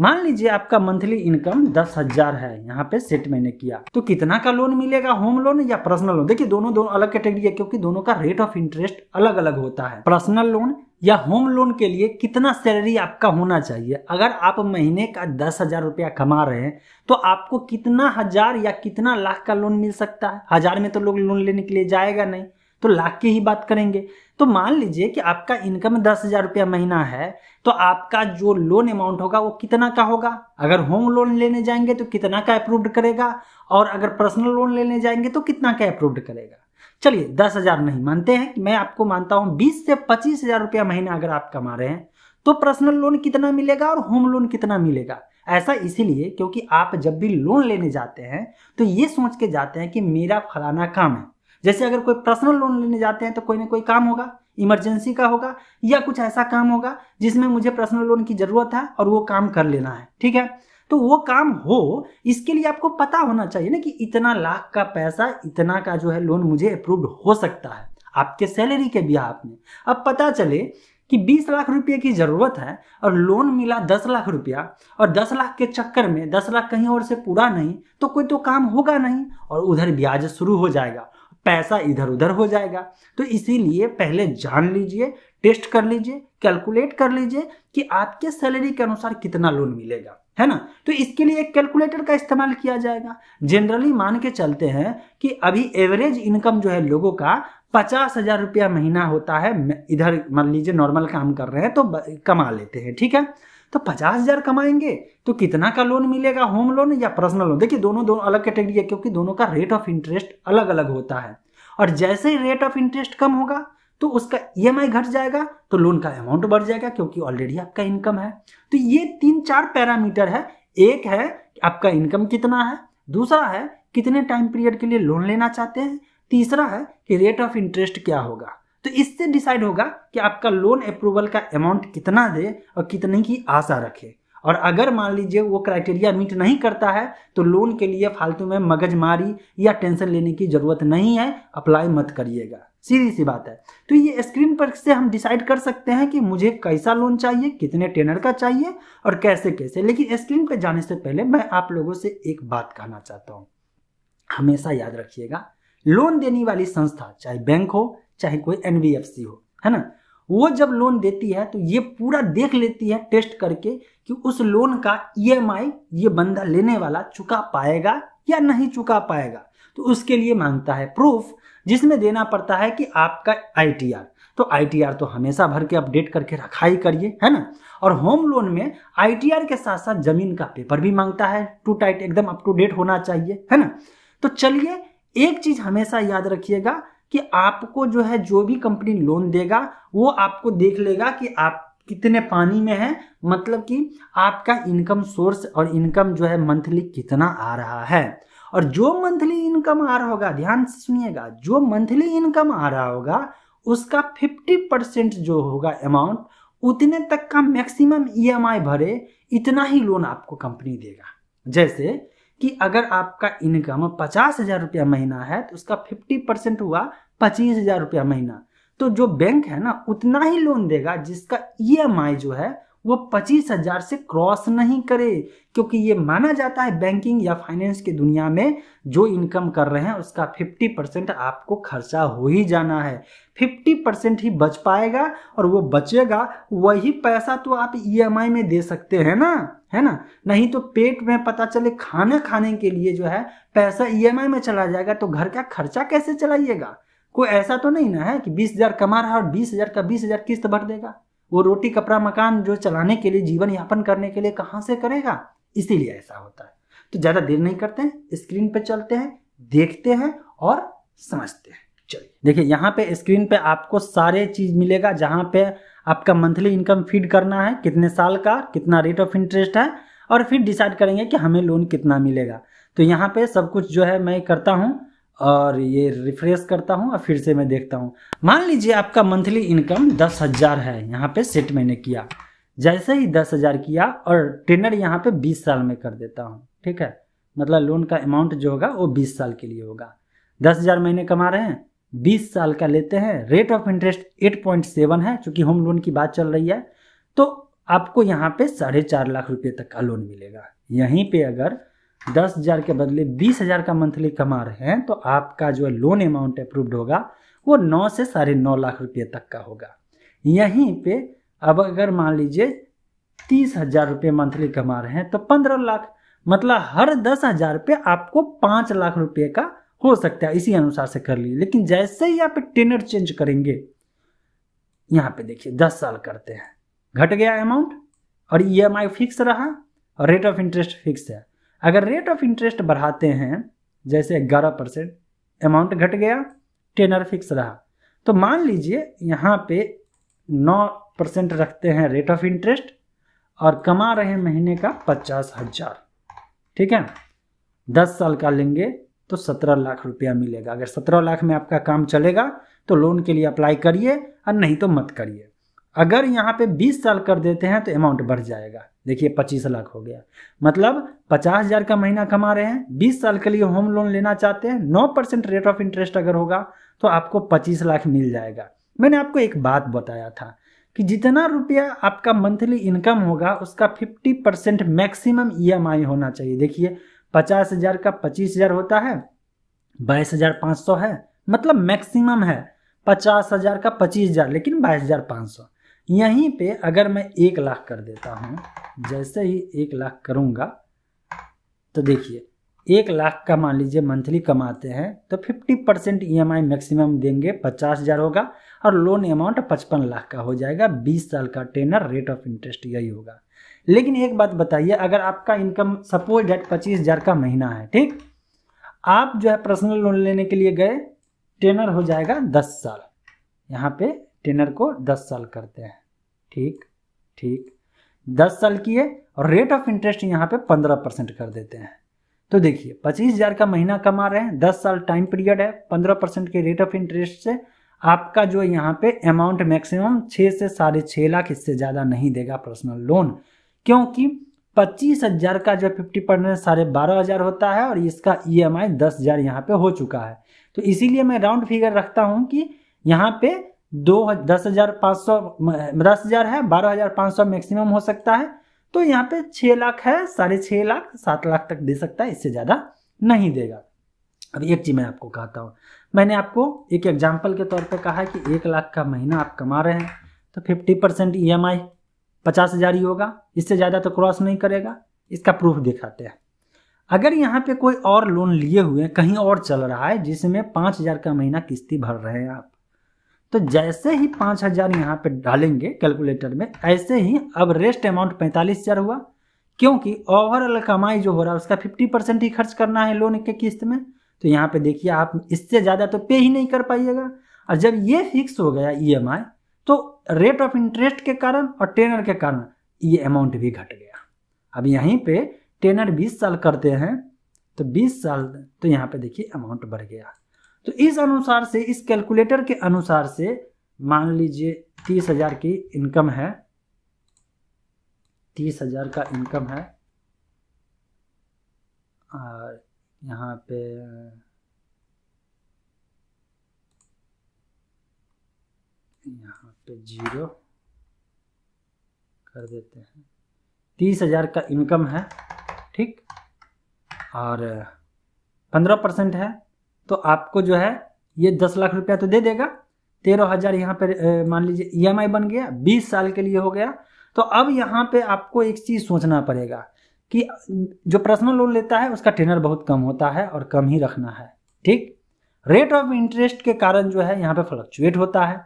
मान लीजिए आपका मंथली इनकम दस हजार है यहाँ पे सेट मैंने किया तो कितना का लोन मिलेगा होम लोन या पर्सनल लोन देखिए दोनों दोनों अलग कैटेगरी है क्योंकि दोनों का रेट ऑफ इंटरेस्ट अलग अलग होता है पर्सनल लोन या होम लोन के लिए कितना सैलरी आपका होना चाहिए अगर आप महीने का दस हजार रुपया कमा रहे हैं तो आपको कितना हजार या कितना लाख का लोन मिल सकता है हजार में तो लोग लोन लेने के लिए जाएगा नहीं तो लाख की ही बात करेंगे तो मान लीजिए कि आपका इनकम दस हजार रुपया महीना है तो आपका जो लोन अमाउंट होगा वो कितना का होगा अगर होम लोन लेने जाएंगे तो कितना का अप्रूव्ड करेगा और अगर पर्सनल लोन लेने जाएंगे तो कितना का अप्रूव्ड करेगा चलिए दस हजार नहीं मानते हैं कि मैं आपको मानता हूं बीस से पच्चीस हजार रुपया महीना अगर आप कमा रहे हैं तो पर्सनल लोन कितना मिलेगा और होम लोन कितना मिलेगा ऐसा इसीलिए क्योंकि आप जब भी लोन लेने जाते हैं तो ये सोच के जाते हैं कि मेरा फलाना काम है जैसे अगर कोई पर्सनल लोन लेने जाते हैं तो कोई ना कोई काम होगा इमरजेंसी का होगा या कुछ ऐसा काम होगा जिसमें मुझे पर्सनल लोन की ज़रूरत है और वो काम कर लेना है ठीक है तो वो काम हो इसके लिए आपको पता होना चाहिए ना कि इतना लाख का पैसा इतना का जो है लोन मुझे अप्रूव्ड हो सकता है आपके सैलरी के बिहाफ में अब पता चले कि 20 लाख रुपए की ज़रूरत है और लोन मिला 10 लाख रुपया और 10 लाख के चक्कर में 10 लाख कहीं और से पूरा नहीं तो कोई तो काम होगा नहीं और उधर ब्याज शुरू हो जाएगा पैसा इधर उधर हो जाएगा तो इसीलिए पहले जान लीजिए टेस्ट कर लीजिए कैलकुलेट कर लीजिए कि आपके सैलरी के अनुसार कितना लोन मिलेगा है ना तो इसके लिए एक कैलकुलेटर का इस्तेमाल किया जाएगा जनरली मान के चलते हैं कि अभी एवरेज इनकम जो है लोगों का पचास हजार रुपया महीना होता है इधर मान लीजिए नॉर्मल काम कर रहे हैं तो कमा लेते हैं ठीक है तो पचास हजार कमाएंगे तो कितना का लोन मिलेगा होम लोन या पर्सनल लोन देखिए दोनों दोनों अलग कैटेगरी है क्योंकि दोनों का रेट ऑफ इंटरेस्ट अलग अलग होता है और जैसे ही रेट ऑफ इंटरेस्ट कम होगा तो उसका ई e घट जाएगा तो लोन का अमाउंट बढ़ जाएगा क्योंकि ऑलरेडी आपका इनकम है तो ये तीन चार पैरामीटर है एक है आपका इनकम कितना है दूसरा है कितने टाइम पीरियड के लिए लोन लेना चाहते हैं तीसरा है कि रेट ऑफ इंटरेस्ट क्या होगा तो इससे डिसाइड होगा कि आपका लोन अप्रूवल का अमाउंट कितना दे और कितने की आशा रखे और अगर मान लीजिए वो क्राइटेरिया मीट नहीं करता है तो लोन के लिए फालतू में मगजमारी या टेंशन लेने की ज़रूरत नहीं है अप्लाई मत करिएगा सीधी सी बात है तो ये स्क्रीन पर से हम डिसाइड कर सकते हैं कि मुझे कैसा लोन चाहिए कितने टेनर का चाहिए और कैसे कैसे लेकिन स्क्रीन पर जाने से पहले मैं आप लोगों से एक बात कहना चाहता हूँ हमेशा याद रखिएगा लोन देने वाली संस्था चाहे बैंक हो चाहे कोई एन हो है ना वो जब लोन देती है तो ये पूरा देख लेती है टेस्ट करके कि उस लोन का ई e ये बंदा लेने वाला चुका पाएगा या नहीं चुका पाएगा तो उसके लिए मांगता है प्रूफ जिसमें देना पड़ता है कि आपका आई तो आई तो हमेशा भर के अपडेट करके रखा ही करिए है ना और होम लोन में आई के साथ साथ जमीन का पेपर भी मांगता है टू टाइट एकदम अप टू डेट होना चाहिए है ना तो चलिए एक चीज हमेशा याद रखिएगा कि आपको जो है जो भी कंपनी लोन देगा वो आपको देख लेगा कि आप कितने पानी में है मतलब कि आपका इनकम सोर्स और इनकम जो है मंथली कितना आ रहा है और जो मंथली इनकम आ रहा होगा ध्यान से सुनिएगा जो मंथली इनकम आ रहा होगा उसका 50 परसेंट जो होगा अमाउंट उतने तक का मैक्सिमम ईएमआई e भरे इतना ही लोन आपको कंपनी देगा जैसे कि अगर आपका इनकम पचास हजार रुपया महीना है तो उसका फिफ्टी परसेंट हुआ पच्चीस हजार रुपया महीना तो जो बैंक है ना उतना ही लोन देगा जिसका ई e जो है वो पच्चीस हजार से क्रॉस नहीं करे क्योंकि ये माना जाता है बैंकिंग या फाइनेंस की दुनिया में जो इनकम कर रहे हैं उसका फिफ्टी परसेंट आपको खर्चा हो ही जाना है फिफ्टी परसेंट ही बच पाएगा और वो बचेगा वही पैसा तो आप ईएमआई e में दे सकते हैं ना है ना नहीं तो पेट में पता चले खाना खाने के लिए जो है पैसा ई e में चला जाएगा तो घर का खर्चा कैसे चलाइएगा कोई ऐसा तो नहीं ना है कि बीस हजार कमा रहा है और बीस हजार का बीस हजार किस्त भर देगा वो रोटी कपड़ा मकान जो चलाने के लिए जीवन यापन करने के लिए कहाँ से करेगा इसीलिए ऐसा होता है तो ज़्यादा देर नहीं करते हैं स्क्रीन पर चलते हैं देखते हैं और समझते हैं चलिए देखिए यहाँ पे स्क्रीन पे आपको सारे चीज़ मिलेगा जहाँ पे आपका मंथली इनकम फीड करना है कितने साल का कितना रेट ऑफ इंटरेस्ट है और फिर डिसाइड करेंगे कि हमें लोन कितना मिलेगा तो यहाँ पे सब कुछ जो है मैं करता हूँ और ये रिफ्रेश करता हूँ और फिर से मैं देखता हूँ मान लीजिए आपका मंथली इनकम दस हज़ार है यहाँ पे सेट मैंने किया जैसे ही दस हज़ार किया और टेनर यहाँ पे बीस साल में कर देता हूँ ठीक है मतलब लोन का अमाउंट जो होगा वो बीस साल के लिए होगा दस हज़ार महीने कमा रहे हैं बीस साल का लेते हैं rate of interest eight point seven है चूँकि होम लोन की बात चल रही है तो आपको यहाँ पे साढ़े चार लाख रुपये तक का लोन मिलेगा यहीं पे अगर दस हज़ार के बदले बीस हज़ार का मंथली कमा रहे हैं तो आपका जो लोन अमाउंट अप्रूव्ड होगा वो नौ से साढ़े नौ लाख रुपये तक का होगा यहीं पे अब अगर मान लीजिए तीस हज़ार रुपये मंथली कमा रहे हैं तो पंद्रह लाख मतलब हर दस हज़ार पे आपको पाँच लाख रुपये का हो सकता है इसी अनुसार से कर लीजिए लेकिन जैसे ही आप टेनर चेंज करेंगे यहाँ पे देखिए दस साल करते हैं घट गया अमाउंट और ई e फिक्स रहा और रेट ऑफ इंटरेस्ट फिक्स है अगर रेट ऑफ इंटरेस्ट बढ़ाते हैं जैसे ग्यारह परसेंट अमाउंट घट गया टेनर फिक्स रहा तो मान लीजिए यहाँ पे नौ परसेंट रखते हैं रेट ऑफ इंटरेस्ट और कमा रहे हैं महीने का पचास हजार ठीक है दस साल का लेंगे तो सत्रह लाख रुपया मिलेगा अगर सत्रह लाख में आपका काम चलेगा तो लोन के लिए अप्लाई करिए और नहीं तो मत करिए अगर यहाँ पे 20 साल कर देते हैं तो अमाउंट बढ़ जाएगा देखिए 25 लाख हो गया मतलब पचास हजार का महीना कमा रहे हैं 20 साल के लिए होम लोन लेना चाहते हैं 9 परसेंट रेट ऑफ इंटरेस्ट अगर होगा तो आपको 25 लाख मिल जाएगा मैंने आपको एक बात बताया था कि जितना रुपया आपका मंथली इनकम होगा उसका 50 परसेंट मैक्सिमम ई होना चाहिए देखिए पचास हजार का पच्चीस हजार होता है बाईस हजार पाँच सौ है मतलब मैक्सिमम है पचास हजार का पच्चीस हजार लेकिन बाईस हजार पाँच सौ यहीं पे अगर मैं एक लाख कर देता हूँ जैसे ही एक लाख करूँगा तो देखिए एक लाख का मान लीजिए मंथली कमाते हैं तो 50 परसेंट ई e मैक्सिमम देंगे पचास हज़ार होगा और लोन अमाउंट पचपन लाख का हो जाएगा बीस साल का टेनर रेट ऑफ इंटरेस्ट यही होगा लेकिन एक बात बताइए अगर आपका इनकम सपोज डेट पच्चीस हज़ार का महीना है ठीक आप जो है पर्सनल लोन लेने के लिए गए टेनर हो जाएगा दस साल यहाँ पे टेनर को 10 साल करते हैं ठीक ठीक 10 साल की है और रेट ऑफ इंटरेस्ट यहाँ पे 15 परसेंट कर देते हैं तो देखिए पच्चीस हजार का महीना कमा रहे हैं 10 साल टाइम पीरियड है 15 परसेंट के रेट ऑफ इंटरेस्ट से आपका जो यहाँ पे अमाउंट मैक्सिमम छः से साढ़े छः लाख इससे ज़्यादा नहीं देगा पर्सनल लोन क्योंकि पच्चीस हज़ार का जो फिफ्टी परसेंट साढ़े बारह हज़ार होता है और इसका ई एम आई दस हज़ार यहाँ पे हो चुका है तो इसीलिए मैं राउंड फिगर रखता हूँ कि यहाँ पे दो दस हजार पाँच सौ दस हजार है बारह हजार पाँच सौ मैक्सिमम हो सकता है तो यहाँ पे छः लाख है साढ़े छः लाख सात लाख तक दे सकता है इससे ज़्यादा नहीं देगा अब एक चीज़ मैं आपको कहता हूँ मैंने आपको एक एग्जाम्पल के तौर पर कहा है कि एक लाख का महीना आप कमा रहे हैं तो fifty percent E M I पचास हज़ार ही होगा इससे ज़्यादा तो क्रॉस नहीं करेगा इसका प्रूफ दिखाते हैं अगर यहाँ पे कोई और लोन लिए हुए कहीं और चल रहा है जिसमें पाँच हज़ार का महीना किस्ती भर रहे हैं आप तो जैसे ही पाँच हज़ार यहाँ पर डालेंगे कैलकुलेटर में ऐसे ही अब रेस्ट अमाउंट पैंतालीस हज़ार हुआ क्योंकि ओवरऑल कमाई जो हो रहा है उसका फिफ्टी परसेंट ही खर्च करना है लोन के किस्त में तो यहाँ पे देखिए आप इससे ज़्यादा तो पे ही नहीं कर पाइएगा और जब ये फिक्स हो गया ई e तो रेट ऑफ इंटरेस्ट के कारण और टेनर के कारण ये अमाउंट भी घट गया अब यहीं पर टेनर बीस साल करते हैं तो बीस साल तो यहाँ पे देखिए अमाउंट बढ़ गया तो इस अनुसार से इस कैलकुलेटर के अनुसार से मान लीजिए तीस हजार की इनकम है तीस हजार का इनकम है और यहाँ पे यहाँ पे जीरो कर देते हैं तीस हजार का इनकम है ठीक और पंद्रह परसेंट है तो आपको जो है ये दस लाख रुपया तो दे देगा तेरह हज़ार यहाँ पर मान लीजिए ईएमआई e बन गया बीस साल के लिए हो गया तो अब यहाँ पे आपको एक चीज़ सोचना पड़ेगा कि जो पर्सनल लोन लेता है उसका टेनर बहुत कम होता है और कम ही रखना है ठीक रेट ऑफ इंटरेस्ट के कारण जो है यहाँ पे फ्लक्चुएट होता है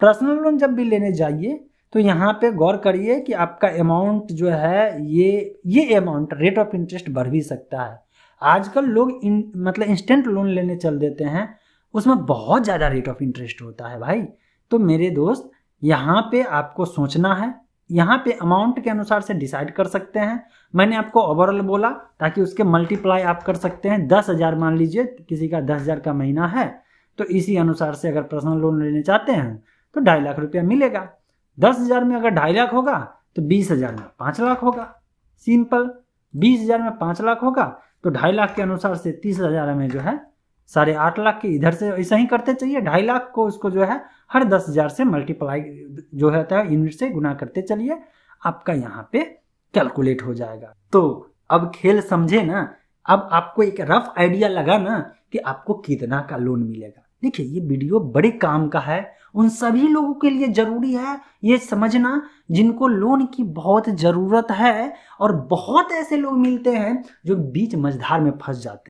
पर्सनल लोन जब भी लेने जाइए तो यहाँ पे गौर करिए कि आपका अमाउंट जो है ये ये अमाउंट रेट ऑफ इंटरेस्ट बढ़ भी सकता है आजकल लोग इन मतलब इंस्टेंट लोन लेने चल देते हैं उसमें बहुत ज़्यादा रेट ऑफ इंटरेस्ट होता है भाई तो मेरे दोस्त यहाँ पे आपको सोचना है यहाँ पे अमाउंट के अनुसार से डिसाइड कर सकते हैं मैंने आपको ओवरऑल बोला ताकि उसके मल्टीप्लाई आप कर सकते हैं दस हज़ार मान लीजिए किसी का दस हज़ार का महीना है तो इसी अनुसार से अगर पर्सनल लोन लेने चाहते हैं तो ढाई लाख रुपया मिलेगा दस हज़ार में अगर ढाई लाख होगा तो बीस हज़ार में पाँच लाख होगा सिंपल बीस हज़ार में पाँच लाख होगा तो ढाई लाख के अनुसार से तीस हजार में जो है साढ़े आठ लाख के इधर से ऐसा ही करते चलिए ढाई लाख को उसको जो है हर दस हजार से मल्टीप्लाई जो होता है यूनिट तो से गुना करते चलिए आपका यहाँ पे कैलकुलेट हो जाएगा तो अब खेल समझे ना अब आपको एक रफ आइडिया लगा ना कि आपको कितना का लोन मिलेगा देखिए ये वीडियो बड़े काम का है उन सभी लोगों के लिए ज़रूरी है ये समझना जिनको लोन की बहुत ज़रूरत है और बहुत ऐसे लोग मिलते हैं जो बीच मझधार में फंस जाते हैं